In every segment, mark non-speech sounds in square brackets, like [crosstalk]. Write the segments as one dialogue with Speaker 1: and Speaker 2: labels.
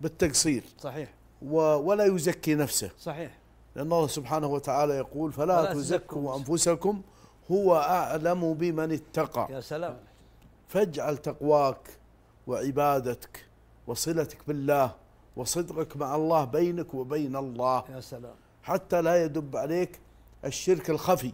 Speaker 1: بالتقصير صحيح ولا يزكي نفسه صحيح لأن الله سبحانه وتعالى يقول فلا, فلا تزكوا أنفسكم هو أعلم بمن اتقى يا سلام فاجعل تقواك وعبادتك وصلتك بالله وصدقك مع الله بينك وبين الله يا سلام حتى لا يدب عليك الشرك الخفي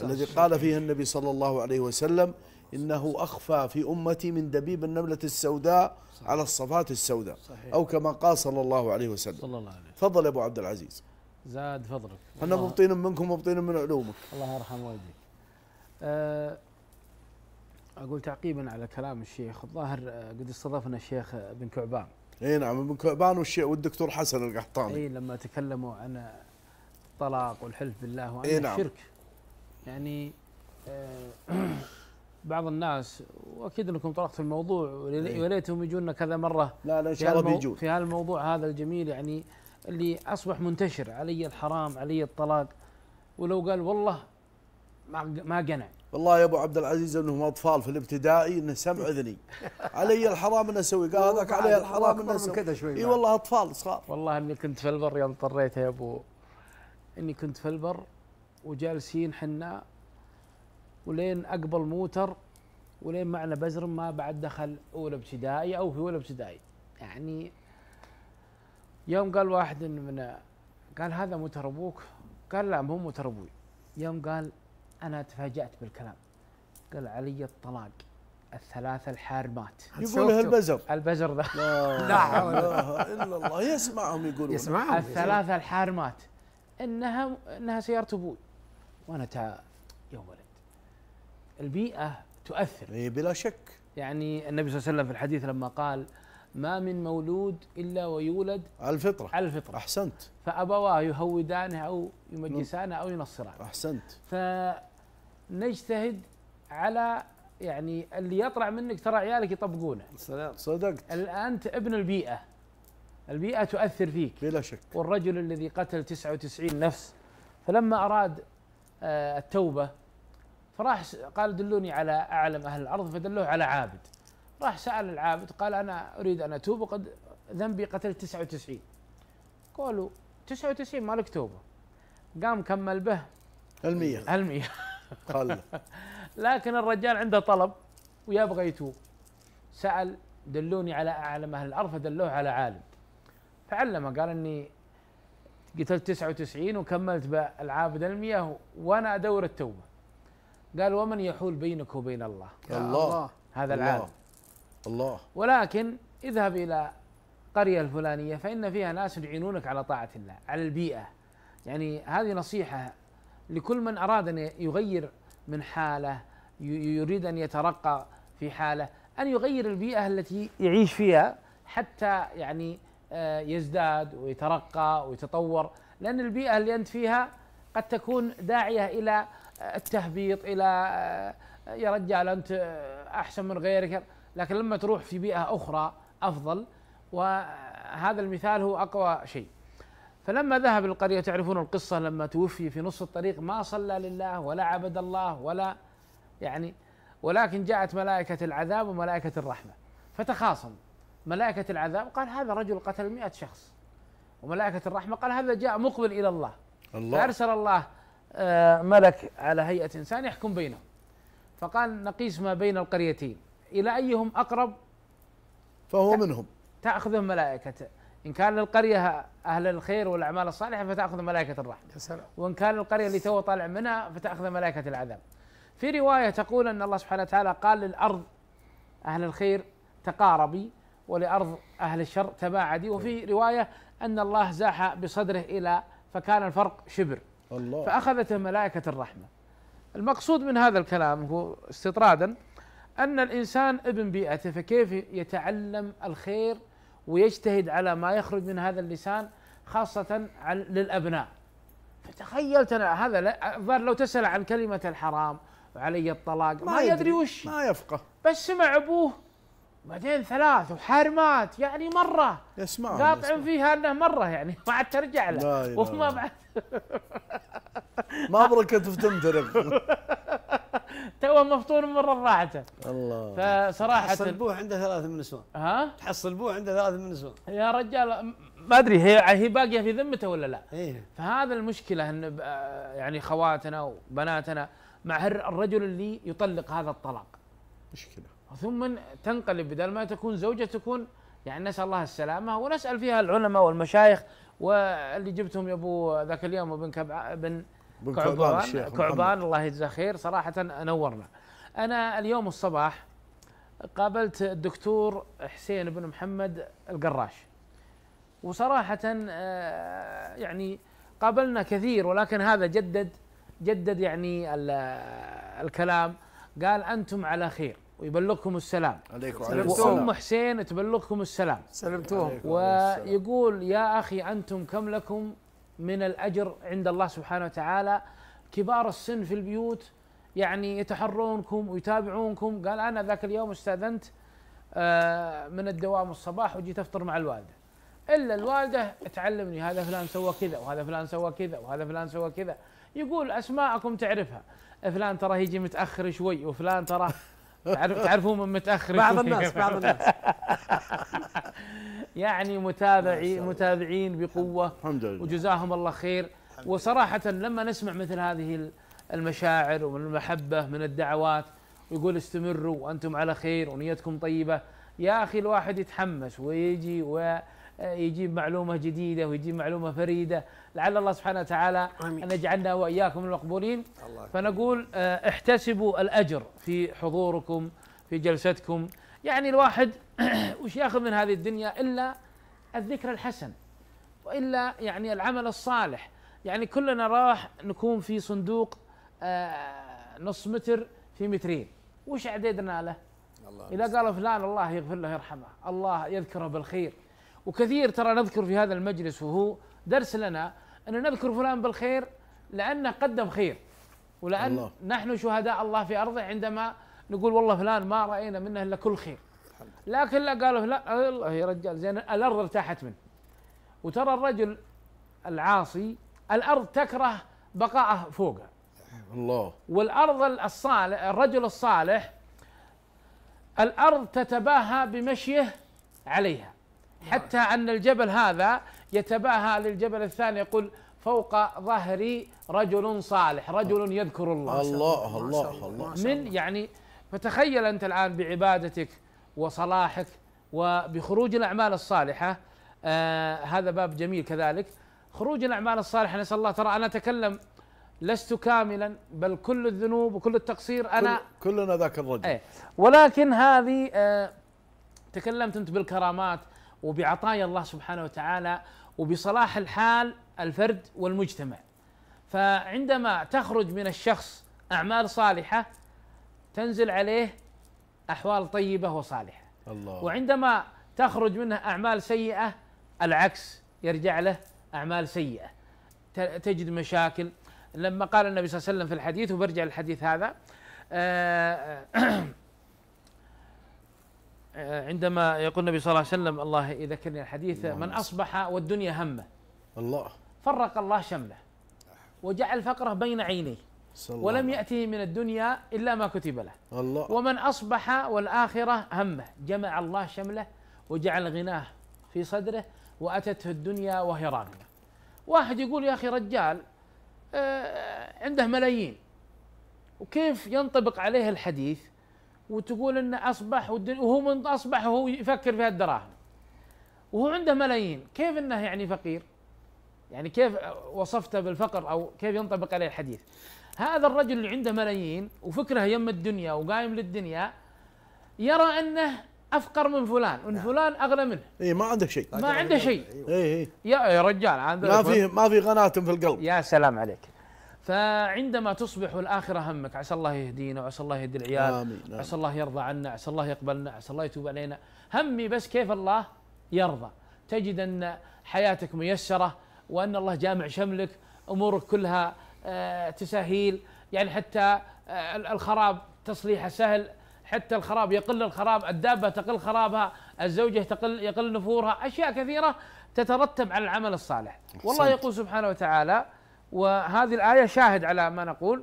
Speaker 1: الذي قال فيه النبي صلى الله عليه وسلم إنه أخفى في أمتي من دبيب النملة السوداء صحيح. على الصفات السوداء صحيح. أو كما قال صلى الله عليه وسلم صلى الله عليه تفضل يا أبو عبد العزيز
Speaker 2: زاد فضلك أنا مبطين
Speaker 1: منكم مبطين من علومك
Speaker 2: الله يرحم والديك أه، أقول تعقيبا على كلام الشيخ الظاهر أه، قد استضفنا الشيخ أه، بن كعبان
Speaker 1: اي نعم ابن كعبان والدكتور حسن القحطاني اي
Speaker 2: لما تكلموا عن الطلاق والحلف بالله وعن إيه نعم. الشرك يعني آه [clears throat] بعض الناس واكيد انكم طرقتوا الموضوع وليتهم إيه. يجونا كذا مره لا
Speaker 1: لا ان شاء الله بيجون في
Speaker 2: هذا الموضوع هذا الجميل يعني اللي اصبح منتشر علي الحرام علي الطلاق ولو قال والله ما ما قنع
Speaker 1: والله يا ابو عبد العزيز انهم اطفال في الابتدائي انه سمع [laughs] اذني علي الحرام انه اسوي قال هذاك علي الحرام انه اسوي كذا شوي اي
Speaker 2: والله اطفال صغار والله اني كنت في البر يوم اضطريت يا ابو اني كنت في البر وجالسين حنا ولين اقبل موتر ولين معنا بزر ما بعد دخل اولى ابتدائي او في اولى ابتدائي يعني يوم قال واحد من قال هذا موتر ابوك قال لا مو موتر ابوي يوم قال انا تفاجات بالكلام قال علي الطلاق الثلاثة الحارمات يقولها البزر البزر ذا [laughs] لا حول الا الله يسمعهم يقولون يسمعهم الثلاثة الحارمات انها انها سيارة ابوي وانا تا يوم البيئة تؤثر اي بلا شك يعني النبي صلى الله عليه وسلم في الحديث لما قال ما من مولود إلا ويولد على الفطرة على الفطرة أحسنت فأبواه يهودانه أو يمجسانه أو ينصرانه أحسنت فنجتهد على يعني اللي يطلع منك ترى عيالك يطبقونه سلام صدقت أنت ابن البيئة البيئة تؤثر فيك بلا شك والرجل الذي قتل 99 نفس فلما أراد آه، التوبة فراح قال دلوني على اعلم اهل الارض فدلوه على عابد راح سال العابد قال انا اريد ان اتوب وقد ذنبي قتلت 99 قالوا 99 مالك توبه قام كمل به المية المية قال [laughs] لكن الرجال عنده طلب ويبغى يتوب سأل دلوني على أعلم أهل الأرض فدلوه على عالم فعلمه قال أني قتلت 99 وكملت بالعابد المية وأنا أدور التوبة قال ومن يحول بينك وبين الله الله
Speaker 1: هذا الله العالم الله
Speaker 2: ولكن اذهب الى القرية الفلانية فإن فيها ناس يعينونك على طاعة الله على البيئة يعني هذه نصيحة لكل من أراد أن يغير من حاله يريد أن يترقى في حاله أن يغير البيئة التي يعيش فيها حتى يعني آه، يزداد ويترقى ويتطور لأن البيئة اللي أنت فيها قد تكون داعية إلى التهبيط الى آه، يا رجال انت آه، احسن من غيرك لكن لما تروح في بيئه اخرى افضل وهذا المثال هو اقوى شيء فلما ذهب القرية تعرفون القصة لما توفي في نص الطريق ما صلى لله ولا عبد الله ولا يعني ولكن جاءت ملائكة العذاب وملائكة الرحمة فتخاصم ملائكة العذاب قال هذا رجل قتل مئة شخص وملائكة الرحمة قال هذا جاء مقبل إلى الله الله فأرسل الله آه، ملك على هيئة إنسان يحكم بينهم فقال نقيس ما بين القريتين إلى أيهم أقرب فهو منهم تأخذهم ملائكة إن كان للقرية أهل الخير والأعمال الصالحة فتأخذ ملائكة الرحمة يا سلام وإن كان القرية اللي تو طالع منها فتأخذ ملائكة العذاب في رواية تقول أن الله سبحانه وتعالى قال للأرض أهل الخير تقاربي ولأرض أهل الشر تباعدي وفي رواية أن الله زاح بصدره إلى فكان الفرق شبر الله فأخذته ملائكة الرحمة المقصود من هذا الكلام هو استطرادا أن الإنسان ابن بيئته فكيف يتعلم الخير ويجتهد على ما يخرج من هذا اللسان خاصة للأبناء فتخيلت أنا هذا الظاهر لو تسأل عن كلمة الحرام وعلي الطلاق ما, ما يدري وش ما يفقه بس سمع أبوه بعدين ثلاث وحارمات يعني مرة يسمع قاطع فيها أنه مرة يعني ما عاد ترجع له وما بعد [laughs]
Speaker 1: ما بركت انت تمترق [laughs]
Speaker 2: تو مفطور من راحته الله فصراحة تحصل بوه عنده ثلاث من نسوان ها؟ تحصل بوه عنده ثلاث من نسوان يا رجال ما ادري هي هي باقيه في ذمته ولا لا؟ إيه؟ فهذا المشكله ان آه، يعني خواتنا وبناتنا مع الرجل اللي يطلق هذا الطلاق مشكله ثم تنقلب بدل ما تكون زوجه تكون يعني نسال الله السلامه ونسال فيها العلماء والمشايخ واللي جبتهم يا ابو ذاك اليوم ابن كبع ابن كعبان كعبان الله يجزاه خير صراحه نورنا انا اليوم الصباح قابلت الدكتور حسين بن محمد القراش وصراحه آه، يعني قابلنا كثير ولكن هذا جدد جدد يعني آه، الكلام قال انتم على خير ويبلغكم السلام عليكم وعليكم وام حسين تبلغكم السلام سلمتوهم ويقول يا اخي انتم كم لكم من الاجر عند الله سبحانه وتعالى كبار السن في البيوت يعني يتحرونكم ويتابعونكم قال انا ذاك اليوم استاذنت آه، من الدوام الصباح وجيت افطر مع الوالده الا الوالده تعلمني هذا فلان سوى كذا وهذا فلان سوى كذا وهذا فلان سوى كذا يقول اسماءكم تعرفها فلان ترى يجي متاخر شوي وفلان ترى تعرف تعرفون من متاخر بعض الناس بعض الناس [laughs] يعني متابعي متابعين بقوه الحمد لله وجزاهم الله خير وصراحه لما نسمع مثل هذه المشاعر ومن المحبه من الدعوات ويقول استمروا وانتم على خير ونيتكم طيبه يا اخي الواحد يتحمس ويجي و يجيب معلومة جديدة ويجيب معلومة فريدة لعل الله سبحانه وتعالى أن يجعلنا وإياكم المقبولين فنقول آه، احتسبوا الأجر في حضوركم في جلستكم يعني الواحد [clears throat] وش ياخذ من هذه الدنيا إلا الذكر الحسن وإلا يعني العمل الصالح يعني كلنا راح نكون في صندوق آه، نص متر في مترين وش عددنا له؟ الله إذا قال فلان الله يغفر له يرحمه الله يذكره بالخير وكثير ترى نذكر في هذا المجلس وهو درس لنا أن نذكر فلان بالخير لأنه قدم خير ولأن الله. نحن شهداء الله في أرضه عندما نقول والله فلان ما رأينا منه إلا كل خير لكن لا قالوا لا الله يا رجال زين الأرض ارتاحت منه وترى الرجل العاصي الأرض تكره بقاءه فوقه الله والأرض الصالح الرجل الصالح الأرض تتباهى بمشيه عليها حتى أن الجبل هذا يتباهى للجبل الثاني يقول فوق ظهري رجل صالح رجل يذكر الله الله الله الله من يعني فتخيل أنت الآن بعبادتك وصلاحك وبخروج الأعمال الصالحة آه هذا باب جميل كذلك خروج الأعمال الصالحة نسأل الله ترى أنا أتكلم لست كاملا بل كل الذنوب وكل التقصير أنا كل كلنا ذاك الرجل إيه. ولكن هذه آه تكلمت أنت بالكرامات وبعطايا الله سبحانه وتعالى وبصلاح الحال الفرد والمجتمع فعندما تخرج من الشخص اعمال صالحه تنزل عليه احوال طيبه وصالحه الله وعندما تخرج منه اعمال سيئه العكس يرجع له اعمال سيئه تجد مشاكل لما قال النبي صلى الله عليه وسلم في الحديث وبرجع للحديث هذا آه، [clears throat] آه، عندما يقول النبي صلى الله عليه وسلم الله يذكرني الحديث من أصبح والدنيا همه الله فرق الله شمله وجعل فقره بين عينيه ولم يأته من الدنيا إلا ما كتب له الله ومن أصبح والآخرة همه جمع الله شمله وجعل غناه في صدره وأتته الدنيا وهي راغمة واحد يقول يا أخي رجال آه، عنده ملايين وكيف ينطبق عليه الحديث وتقول انه اصبح وهو من اصبح وهو يفكر في هالدراهم وهو عنده ملايين كيف انه يعني فقير يعني كيف وصفته بالفقر او كيف ينطبق عليه الحديث هذا الرجل اللي عنده ملايين وفكره يم الدنيا وقايم للدنيا يرى انه افقر من فلان وان نعم. فلان اغنى منه اي ما عنده شيء ما عنده شيء اي اي يا رجال ما في ما في قناه في القلب يا سلام عليك فعندما تصبح الآخرة همك عسى الله يهدينا وعسى الله يهدي العيال آمين. عسى الله يرضى عنا عسى الله يقبلنا عسى الله يتوب علينا همي بس كيف الله يرضى تجد أن حياتك ميسرة وأن الله جامع شملك أمورك كلها آه، تساهيل يعني حتى آه، الخراب تصليحه سهل حتى الخراب يقل الخراب الدابة تقل خرابها الزوجة تقل يقل نفورها أشياء كثيرة تترتب على العمل الصالح والله يقول سبحانه وتعالى وهذه الآية شاهد على ما نقول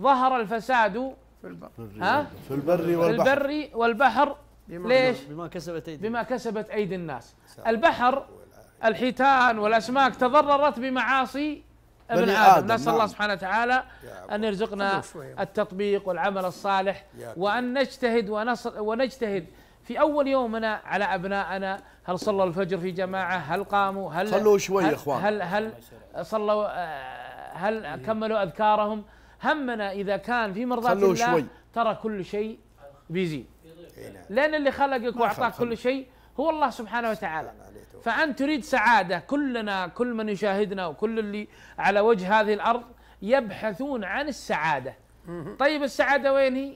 Speaker 2: ظهر الفساد
Speaker 1: في البر ها؟ في البر والبحر
Speaker 2: البر والبحر ليش؟ بما كسبت أيدي بما كسبت أيدي الناس البحر الحيتان والأسماك تضررت بمعاصي ابن آدم, نسأل الله نعم. سبحانه وتعالى أن يرزقنا التطبيق والعمل الصالح وأن نجتهد ونصر ونجتهد في أول يومنا على أبنائنا هل صلوا الفجر في جماعة هل قاموا هل صلوا شوي هل, إخوان هل هل صلوا آه، هل إيه. كملوا اذكارهم همنا اذا كان في مرضاه الله شوي. ترى كل شيء بيزيد إيه، نعم. لان اللي خلقك واعطاك كل شيء هو الله سبحانه وتعالى فانت تريد سعاده كلنا كل من يشاهدنا وكل اللي على وجه هذه الارض يبحثون عن السعاده طيب السعاده وين هي؟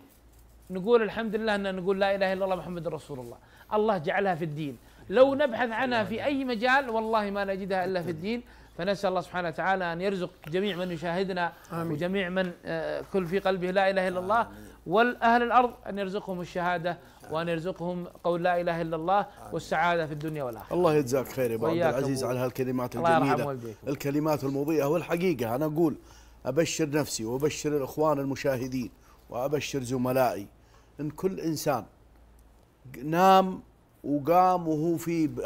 Speaker 2: نقول الحمد لله ان نقول لا اله الا الله محمد رسول الله الله جعلها في الدين لو نبحث عنها في اي مجال والله ما نجدها الا في الدين فنسال الله سبحانه وتعالى ان يرزق جميع من يشاهدنا آمين. وجميع من آه، كل في قلبه لا اله الا الله والاهل الارض ان يرزقهم الشهاده وان يرزقهم قول لا اله الا الله والسعاده في الدنيا والاخره.
Speaker 1: الله يجزاك خير يا ابو عبد العزيز على هالكلمات الجميله الكلمات المضيئه والحقيقه انا اقول ابشر نفسي وابشر الاخوان المشاهدين وابشر زملائي ان كل انسان نام وقام وهو في